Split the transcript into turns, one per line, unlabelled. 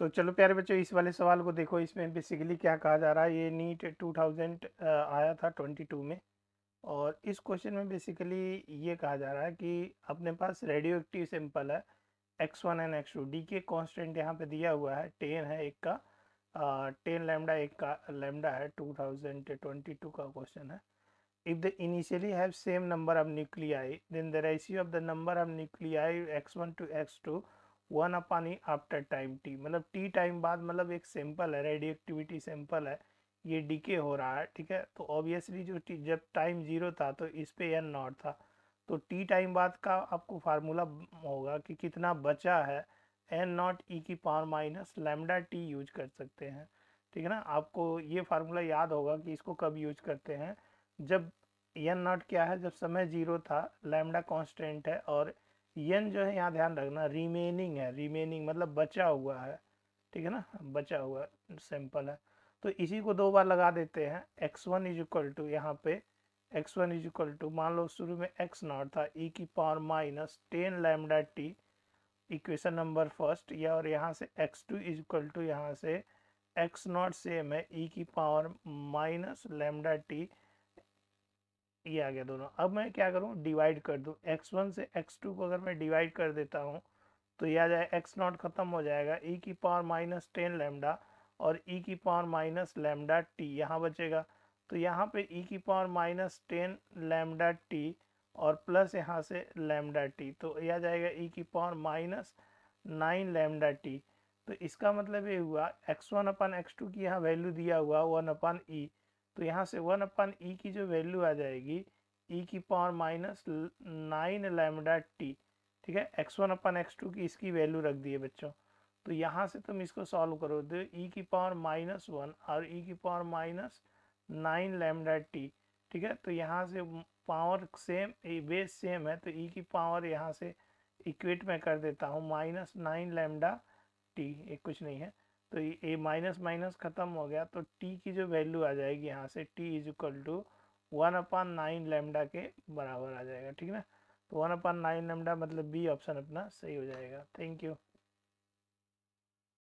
तो चलो प्यारे बच्चों इस वाले सवाल को देखो इसमें बेसिकली क्या कहा जा रहा है ये नीट 2000 आया था 22 में और इस क्वेश्चन में बेसिकली ये कहा जा रहा है कि अपने पास रेडियो एक्टिव सिंपल है X one and X two decay constant यहाँ पे दिया हुआ है टेन है एक का टेन लेमडा एक का लेमडा है टू थाउजेंड ट्वेंटी टू का क्वेश्चन है if the initially have same number of nuclei then the ratio of the number of nuclei X one to X two one upon e after time T मतलब T time बाद मतलब एक sample है radio activity sample है ये DK हो रहा है ठीक है तो ऑब्वियसली जो टी जब टाइम जीरो था तो इस पर एन नॉट था तो टी टाइम बाद का आपको फार्मूला होगा कि कितना बचा है एन नॉट ई की power minus lambda T use कर सकते हैं ठीक है ना आपको ये फार्मूला याद होगा कि इसको कब यूज करते हैं जब एन नॉट क्या है जब समय जीरो था लेमडा कॉन्स्टेंट है और यन जो है यहाँ ध्यान रखना रिमेनिंग है रिमेनिंग मतलब बचा हुआ है ठीक है ना बचा हुआ सैंपल है तो इसी को दो बार लगा देते हैं X one is equal to यहाँ पे X one is equal to मान लो शुरू में एक्स नॉट था ई e की power minus ten lambda T equation number first या और यहाँ से X two is equal to यहाँ से एक्स नॉट सेम है ई e की पावर माइनस लैमडा टी ये आ गया दोनों अब मैं क्या करूँ डिवाइड कर दूँ एक्स वन से एक्स टू को अगर मैं डिवाइड कर देता हूँ तो यह आ जाए एक्स नॉट खत्म हो जाएगा ई e की पावर माइनस टेन लेमडा और ई e की पावर माइनस लेमडा टी यहाँ बचेगा तो यहाँ पे ई e की power minus ten lambda T और प्लस यहाँ से लेमडा टी तो यह आ जाएगा ई की power minus nine lambda T तो इसका मतलब ये हुआ X one upon X two की यहाँ वैल्यू दिया हुआ वन अपन ई e, तो यहाँ से वन अपन ई e की जो वैल्यू आ जाएगी ई e की power minus nine lambda T ठीक है X one upon X two की इसकी वैल्यू रख दिए बच्चों तो यहाँ से तुम इसको सॉल्व करो दे तो ई e की पावर माइनस वन और ई की power minus nine lambda T ठीक है तो यहाँ से पावर सेम बेस सेम है तो ई की पावर यहाँ से इक्वेट में कर देता हूँ माइनस नाइन लेमडा टी ये कुछ नहीं है तो ये माइनस माइनस ख़त्म हो गया तो टी की जो वैल्यू आ जाएगी यहाँ से T is equal to one upon nine lambda के बराबर आ जाएगा ठीक है ना तो वन अपान नाइन लेमडा मतलब बी ऑप्शन अपना सही हो जाएगा थैंक यू